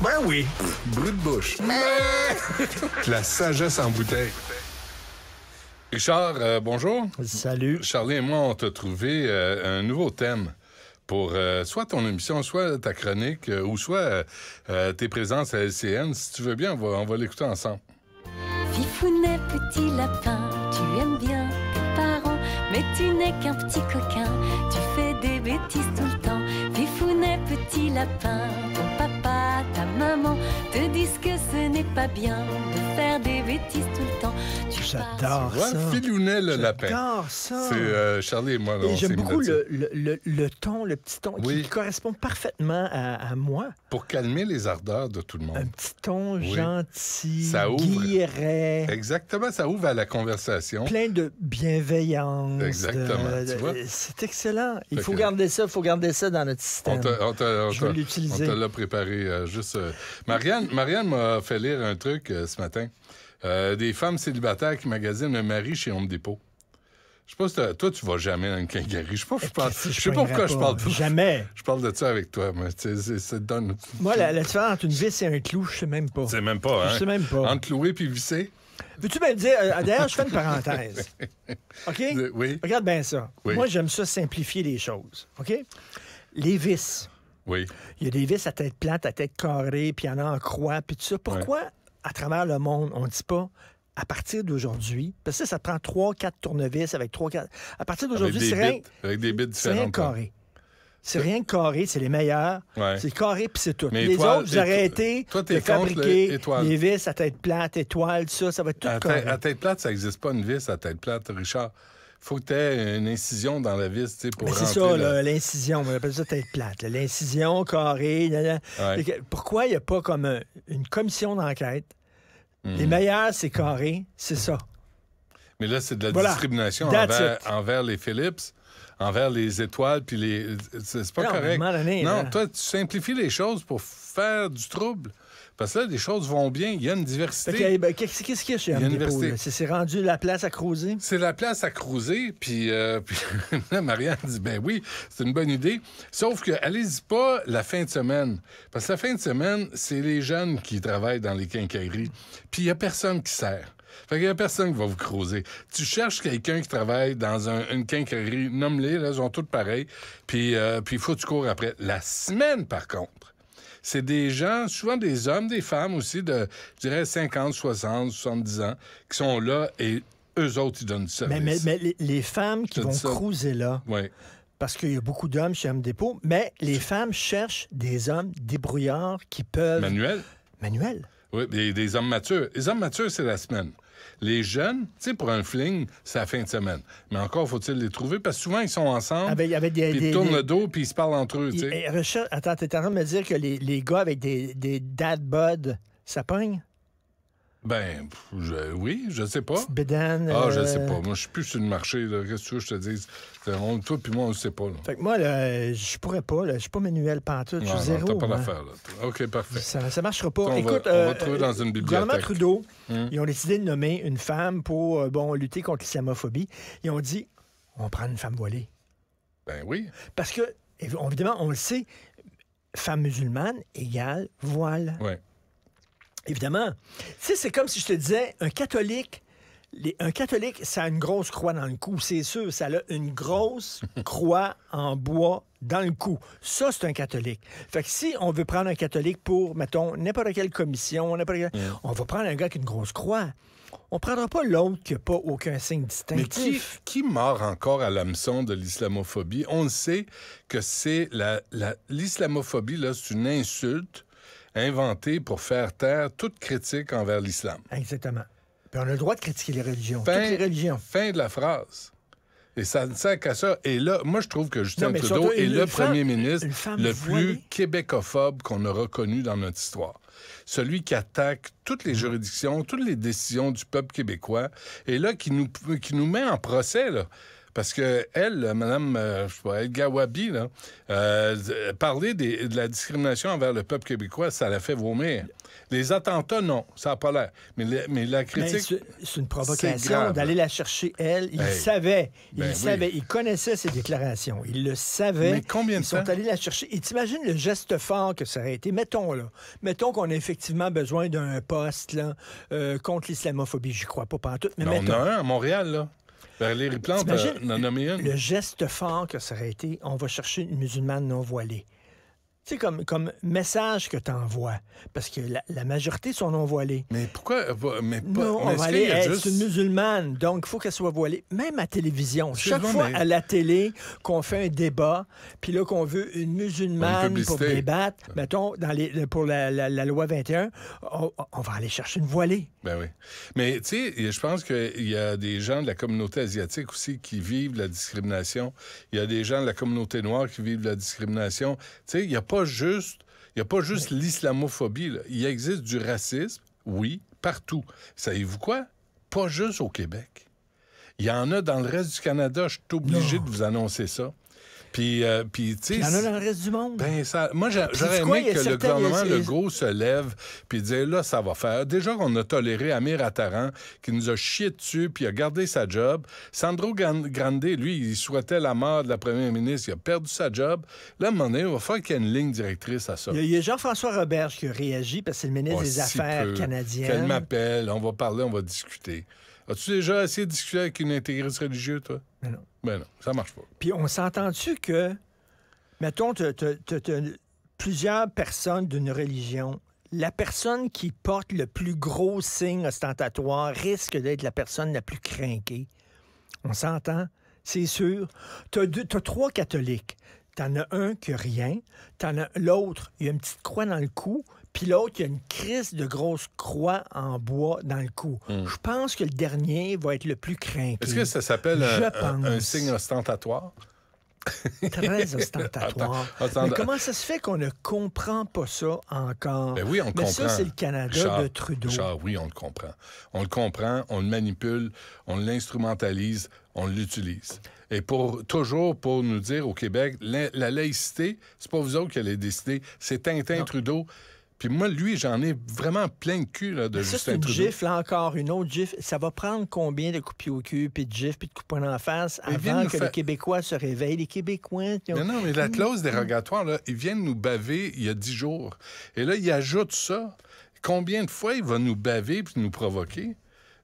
Ben oui. Brut de bouche. La sagesse en bouteille. Richard, euh, bonjour. Salut. Charlie et moi, on t'a trouvé euh, un nouveau thème pour euh, soit ton émission, soit ta chronique, ou soit tes présences à LCN. Si tu veux bien, on va, on va l'écouter ensemble. Fifounet, petit lapin, tu aimes bien tes parents, mais tu n'es qu'un petit coquin, tu fais des bêtises tout le temps. Fifounet, petit lapin, ton maman te disent que ce n'est pas bien de faire des bêtises J'adore ça. J'adore ça. C'est euh, Charlie et moi. J'aime beaucoup le, le, le, ton, le petit ton qui, correspond parfaitement à, moi. Pour calmer les ardeurs de tout le monde. Un petit ton gentil, ça ouvre. Exactement, ça ouvre à la conversation. Plein de bienveillance. Exactement. C'est excellent. Il faut garder ça, il faut garder ça dans notre système. On te, l'utiliser. On l'a préparé. Euh, juste, euh, Marianne, Marianne m'a fait lire un truc ce matin. Euh, des femmes célibataires qui magasinent le mari chez Home Depot. Je sais pas si toi, tu vas jamais dans une quincaillerie. Je sais pas, sais pas pourquoi je parle de Jamais. Je parle de ça avec toi, mais donne. Moi, la, différence entre une vis et un clou, je sais même pas. sais même pas, hein? Je sais même pas. Entre clouer puis visser. Veux-tu me dire. Euh, D'ailleurs, je fais une parenthèse. OK? Oui. Regarde bien ça. Moi, j'aime ça simplifier les choses. OK? Les vis. Oui. Il y a des vis à tête plate, à tête carrée, puis il y en a en croix, puis tout ça. Pourquoi? à travers le monde. On ne dit pas à partir d'aujourd'hui, parce que ça, ça prend trois, quatre tournevis avec trois, quatre... À partir d'aujourd'hui, c'est rien. Avec des bits différents. C'est rien carré. C'est rien carré, c'est les meilleurs. C'est carré puis c'est tout. les autres, vous arrêtez les, vis à tête plate, étoile, ça, ça va être tout carré. À tête plate, ça n'existe pas une vis à tête plate, Richard faut que tu une incision dans la vis, tu sais, pour ben, C'est ça, l'incision. On appelle ça tête plate. L'incision, carré. Pourquoi il n'y a pas comme une commission d'enquête? Hmm. Les meilleurs, c'est carré. C'est ça. Mais là, c'est de la discrimination envers, les Philips, envers les étoiles, puis les. C'est pas correct. non, toi, tu simplifies les choses pour faire du trouble. Parce que là, les choses vont bien. Il y a une diversité. Eh ben, qu'est-ce qu'il y a chez C'est rendu la place à croiser. C'est la place à creuser. Puis, euh, Marianne dit, ben oui, c'est une bonne idée. Sauf que, allez-y pas la fin de semaine. Parce que la fin de semaine, c'est les jeunes qui travaillent dans les quincailleries. Puis il n'y a personne qui sert. Fait qu'il y a personne qui va vous creuser. Tu cherches quelqu'un qui travaille dans une quincaillerie, nomme-les, là, ils ont toutes pareilles. Euh, puis il faut que tu cours après. La semaine, par contre, c'est des gens, souvent des hommes, des femmes aussi, de, je dirais, 50, 60, 70 ans, qui sont là et eux autres, ils donnent ça. Mais, les, femmes qui vont cruiser là, parce qu'il y a beaucoup d'hommes chez Homme Dépôt, mais les femmes cherchent des hommes débrouillards qui peuvent... Manuel. Manuel. Oui, des, hommes matures. Les hommes matures, c'est la semaine. Les jeunes, tu sais, pour un fling, c'est la fin de semaine. Mais encore, faut-il les trouver? Parce que souvent, ils sont ensemble, ah, ben, avec, ils tournent le dos, puis ils se parlent entre eux, tu sais. Eh, attends, t'es en train de me dire que les, les gars avec des, des dad buds, ça pogne? Ben, oui, je sais pas. Bédane, ah, je euh, sais pas. Moi, je suis plus sur le marché. Qu'est-ce que je te dis? On, toi, puis moi, on le sait pas. Fait moi, je je pourrais pas. Je Je suis pas manuel pantoute. je suis zéro. Non, t'as pas l'affaire. OK, parfait. Ça, ça marchera pas. Écoute, on va euh, trouver dans une bibliothèque. Gouvernement Trudeau, hein? ils ont décidé de nommer une femme pour, euh, bon, lutter contre l'islamophobie. Ils ont dit, on prend une femme voilée. Ben oui. Parce que, évidemment, on le sait, femme musulmane égale voile. Oui. Évidemment. Tu c'est comme si je te disais, un catholique, un catholique, ça a une grosse croix dans le cou, c'est sûr. Ça a une grosse croix en bois dans le cou. Ça, c'est un catholique. Fait que si on veut prendre un catholique pour, mettons, n'importe quelle commission, on va prendre un gars qui a une grosse croix. On prendra pas l'autre qui n'a pas aucun signe distinctif. Mais qui, qui encore à l'hameçon de l'islamophobie? On sait que c'est l'islamophobie, là, c'est une insulte inventé pour faire taire toute critique envers l'islam. Exactement. Puis on a le droit de critiquer les religions, fin, toutes les religions. Fin de la phrase. Et ça ne sert qu'à ça. Et là, moi, je trouve que Justin Trudeau est le premier ministre le plus québécophobe qu'on a reconnu dans notre histoire. Celui qui attaque toutes les juridictions, toutes les décisions du peuple québécois, et là, qui nous, qui nous met en procès, là. Parce que elle, euh, Madame euh, Gawabi, euh, euh, parler de la discrimination envers le peuple québécois, ça la fait vomir. Les attentats, non, ça n'a pas l'air. Mais, la critique. C'est une provocation d'aller la chercher, elle. Il savait. Il ben savait. Il connaissait ses déclarations. Il le savait. Mais combien de Ils sont allés la chercher. Et t'imagines le geste fort que ça aurait été. Mettons, là. Mettons qu'on a effectivement besoin d'un poste, contre l'islamophobie. J'y crois pas, pas en tout. Mais mettons... a un à Montréal, là. Ben, euh, le geste fort que ça aurait été, on va chercher une musulmane non voilée sais, comme, comme message que tu envoies. Parce que la, majorité sont non voilées Mais pourquoi? Mais pas, non, mais on va aller, juste... c'est une musulmane, donc il faut qu'elle soit voilée. Même à télévision. Chaque fois à la télé qu'on fait un débat, puis là qu'on veut une musulmane pour débattre, mettons, pour la, loi 21, on, va aller chercher une voilée. Ben oui. Mais tu sais, je pense qu'il y a des gens de la communauté asiatique aussi qui vivent la discrimination. Il y a des gens de la communauté noire qui vivent la discrimination. Tu sais, il y a juste, il y a pas juste l'islamophobie. Il existe du racisme, oui, partout. Savez-vous quoi? Pas juste au Québec. Il y en a dans le reste du Canada. Je suis obligé de vous annoncer ça. Puis, euh, puis tu sais. Il y en a dans le reste du monde. Ben, ça, moi, j'aurais aimé que le gouvernement Legault se lève puis dise là, ça va faire. Déjà on a toléré Amir Attaran, qui nous a chié dessus, puis a gardé sa job. Sandro Grande, lui, il souhaitait la mort de la première ministre. Il a perdu sa job. Là, à un moment donné, il va falloir qu'il y ait une ligne directrice à ça. Il y a, Jean-François Roberge qui a réagi parce que c'est le ministre oh, des Affaires canadiennes. Elle m'appelle, on va parler, on va discuter. As-tu déjà essayé de discuter avec une intégriste religieuse, toi? Mais ben ben non. ça marche pas. Puis on s'entend-tu que, mettons, tu plusieurs personnes d'une religion, la personne qui porte le plus gros signe ostentatoire risque d'être la personne la plus crinquée. On s'entend? C'est sûr. T'as as trois catholiques. T'en as un qui a rien. T'en as l'autre, il a une petite croix dans le cou puis l'autre, il y a une crise de grosse croix en bois dans le cou. Hmm. Je pense que le dernier va être le plus craint. Est-ce que ça s'appelle euh, un, signe ostentatoire? Très ostentatoire. mais comment ça se fait qu'on ne comprend pas ça encore? Mais ben oui, on le comprend. ça, c'est le Canada de Trudeau. oui, on le comprend. On le comprend, on le manipule, on l'instrumentalise, on l'utilise. Et pour toujours pour nous dire au Québec, la, laïcité, c'est pas vous autres qui allez décider, c'est Tintin Trudeau puis moi, lui, j'en ai vraiment plein de cul là, de Mais Justin ça, là encore, une autre gifle. Ça va prendre combien de coups au cul, puis de gif, puis de coups poing en face avant que les Québécois se réveillent? Les Québécois... Non, non, mais la clause dérogatoire, là, ils viennent nous baver il y a dix jours. Et là, il ajoute ça. Combien de fois il va nous baver puis nous provoquer?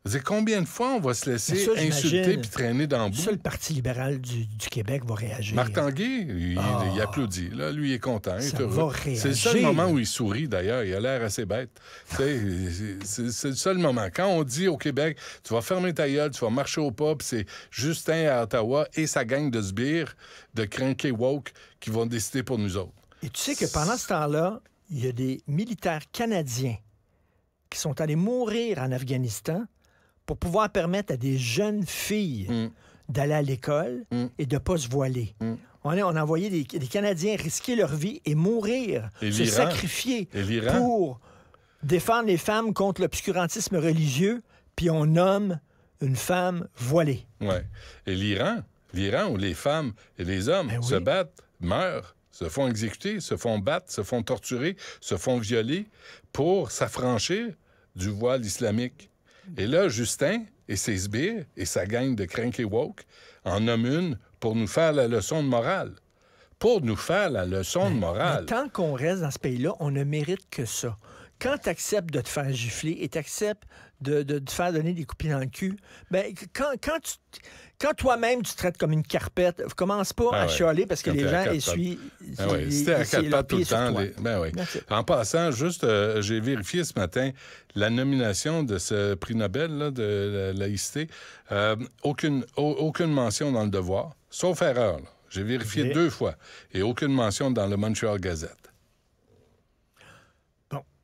C'est combien de fois on va se laisser insulter puis traîner dans le bout? Seul Parti libéral du, Québec va réagir. Marc Tanguay, ah. il, applaudit. Là, lui, il est content. Ça C'est le seul moment où il sourit, d'ailleurs. Il a l'air assez bête. c'est le seul moment. Quand on dit au Québec, tu vas fermer ta gueule, tu vas marcher au pas, puis c'est Justin à Ottawa et sa gang de sbires, de cranky woke, qui vont décider pour nous autres. Et tu sais que pendant ce temps-là, il y a des militaires canadiens qui sont allés mourir en Afghanistan pour pouvoir permettre à des jeunes filles mm. d'aller à l'école mm. et de ne pas se voiler. Mm. On a, on envoyé des, Canadiens risquer leur vie et mourir, se sacrifier pour défendre les femmes contre l'obscurantisme religieux, puis on nomme une femme voilée. Ouais. Et l'Iran, l'Iran où les femmes et les hommes ben se battent, meurent, se font exécuter, se font battre, se font torturer, se font violer pour s'affranchir du voile islamique. Et là, Justin et ses sbires et sa gang de cranky woke en nomment une pour nous faire la leçon de morale. Pour nous faire la leçon de morale. tant qu'on reste dans ce pays-là, on ne mérite que ça quand tu acceptes de te faire gifler et tu acceptes de, te faire donner des coupines dans le cul, ben, quand, quand, toi-même tu traites comme une carpette, commence pas ben à chialer parce que les gens essuient. à ben quatre tout le temps. Ben en passant, juste, euh, j'ai vérifié ce matin la nomination de ce prix Nobel de la laïcité. Euh, aucune, aucune mention dans le devoir, sauf erreur. J'ai vérifié deux fois et aucune mention dans le Montreal Gazette.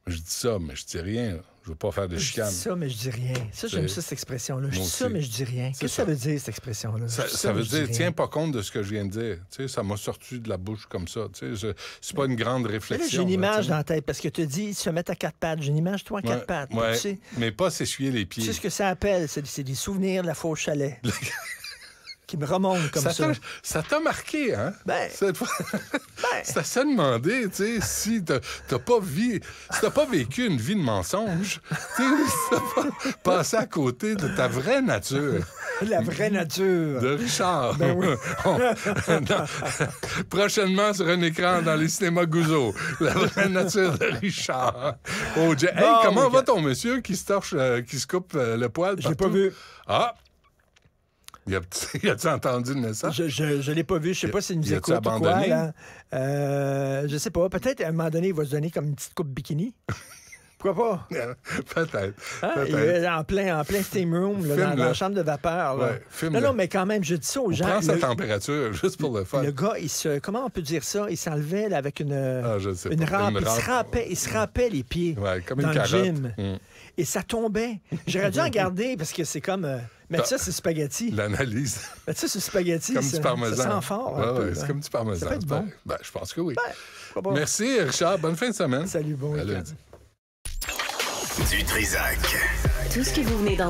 Je dis ça, mais je dis rien. Je veux pas faire de chicane. Je dis ça, mais je dis rien. Ça, j'aime ça, cette expression-là. Je dis ça, mais je dis rien. Qu'est-ce que ça. veut dire, cette expression-là? Ça, veut dire, tiens pas compte de ce que je viens de dire. Tu sais, ça m'a sorti de la bouche comme ça. Tu sais, c'est pas une grande réflexion. J'ai une image dans la tête parce que tu dis se mettre à quatre pattes. J'ai une image, toi, à quatre pattes. mais pas s'essuyer les pieds. C'est ce que ça appelle? C'est des souvenirs de la fausse chalet qui me remonte comme ça. Ça, t'a marqué, hein? Ben, Cette fois... Ben. Ça s'est demandé, tu sais, si t'as pas, si pas vécu une vie de mensonge, tu sais, pas passé à côté de ta vraie nature. La vraie nature. De Richard. Ben prochainement sur un écran dans les cinémas Gouzeau. La vraie nature de Richard. Oh, hey, comment va ton monsieur qui se torche, euh, qui se coupe euh, le poil? J'ai pas vu. Ah, y a-tu il entendu le message? Je, je, l'ai pas vu. Je sais pas si nous écoute ou quoi. Là. Euh, je sais pas. Peut-être à un moment donné, il va se donner comme une petite coupe bikini. Pourquoi pas? Peut-être. Ah, il est en plein, steam room, dans, la chambre de vapeur. non, non, mais quand même, je dis ça aux gens. Prends sa température, juste pour le fun. Le gars, il se. Comment on peut dire ça? Il s'enlevait avec une, ah, une, rampe, Il se râpait, les pieds. comme dans le gym. Mm. Et ça tombait. J'aurais dû en garder parce que c'est comme. Euh, mais ça, c'est spaghetti. L'analyse. Mais ça, c'est spaghetti. Comme du parmesan. Ça sent fort. c'est comme du parmesan. Ça bon. Ben, je pense que oui. Ben, Merci, Richard. Bonne fin de semaine. Salut, bon week du Trisac. Tout ce que vous venez d'entendre.